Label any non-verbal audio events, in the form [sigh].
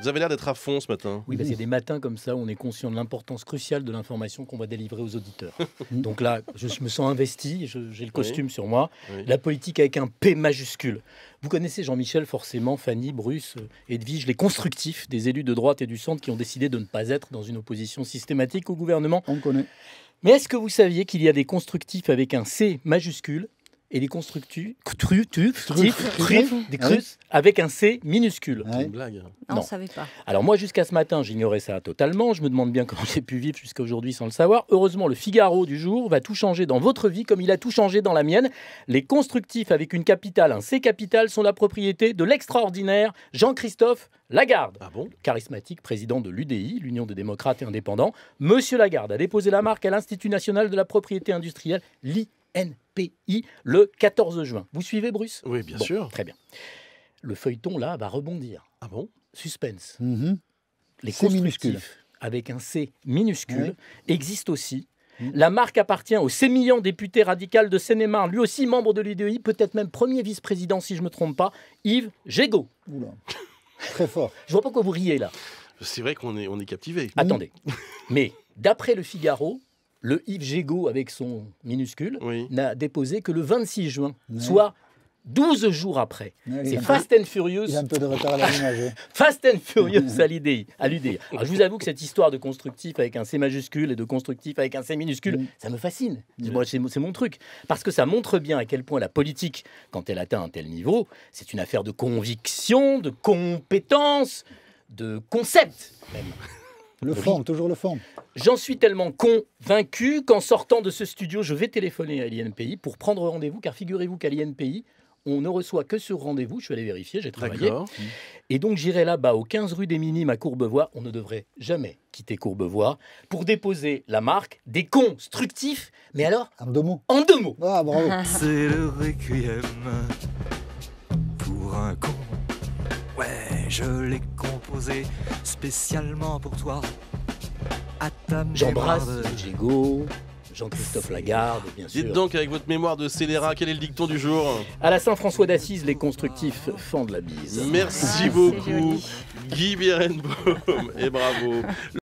Vous avez l'air d'être à fond ce matin. Oui, parce qu'il y a des matins comme ça où on est conscient de l'importance cruciale de l'information qu'on va délivrer aux auditeurs. [laughs] Mm. Donc là, je me sens investi, j'ai le costume sur moi. La politique avec un P majuscule. Vous connaissez Jean-Michel forcément, Fanny, Bruce, euh, Edwige, les constructifs des élus de droite et du centre qui ont décidé de ne pas être dans une opposition systématique au gouvernement. On connaît. Mais est-ce que vous saviez qu'il y a des constructifs avec un C majuscule et les constructus tru, tru, ah avec un C minuscule. Ah C'est une blague. Non, savait pas. Alors moi, jusqu'à ce matin, j'ignorais ça totalement. Je me demande bien comment j'ai pu vivre jusqu'à aujourd'hui sans le savoir. Heureusement, le Figaro du jour va tout changer dans votre vie comme il a tout changé dans la mienne. Les constructifs avec une capitale, un C capital, sont la propriété de l'extraordinaire Jean-Christophe Lagarde, ah bon charismatique président de l'UDI, l'Union des démocrates et indépendants. Monsieur Lagarde a déposé la marque à l'Institut national de la propriété industrielle, l'INP le 14 juin. Vous suivez, Bruce Oui, bien sûr. Très bien. Le feuilleton, là, va rebondir. Ah bon Suspense. Mhm. Les constructifs, avec un C minuscule, existent aussi. Mhm. La marque appartient au sémillant député radical de Seine-et-Marne, lui aussi membre de l'UDI, e peut-être même premier vice-président, si je ne me trompe pas, Yves Jégot. très fort. je vois pas pourquoi vous riez là. C'est vrai qu'on est, on est captivé. Attendez. Mhm. Mais d'après le Figaro, le Yves Gégaud, avec son minuscule, n'a déposé que le 26 juin, soit 12 jours après. c'est Fast and Furious. Il à [laughs] Fast and Furious à l'idée. je vous avoue que cette histoire de constructif avec un C majuscule et de constructif avec un C minuscule, ça me fascine. c'est mon truc. Parce que ça montre bien à quel point la politique, quand elle atteint un tel niveau, c'est une affaire de conviction, de compétence, de concept même. Le fond, toujours le fond. J'en suis tellement convaincu qu'en sortant de ce studio, je vais téléphoner à l'INPI pour prendre rendez-vous, car figurez-vous qu'à l'INPI, on ne reçoit que sur rendez-vous. Je suis allé vérifier, j'ai travaillé. Mm. Et donc j'irai là-bas, au 15 rue des Minimes à Courbevoie. On ne devrait jamais quitter Courbevoie pour déposer la marque des constructifs. Mais alors En deux mots. En deux mots. Ah, [laughs] C'est le requiem pour un con. Ouais je l'ai composé spécialement pour toi. J'embrasse Diego, Jean-Christophe Lagarde, bien sûr. Dites donc, avec votre mémoire de scélérat, quel est le dicton du jour À la Saint-François d'Assise, les constructifs de la bise. Merci ah, beaucoup, Guy Birenbaum, et bravo.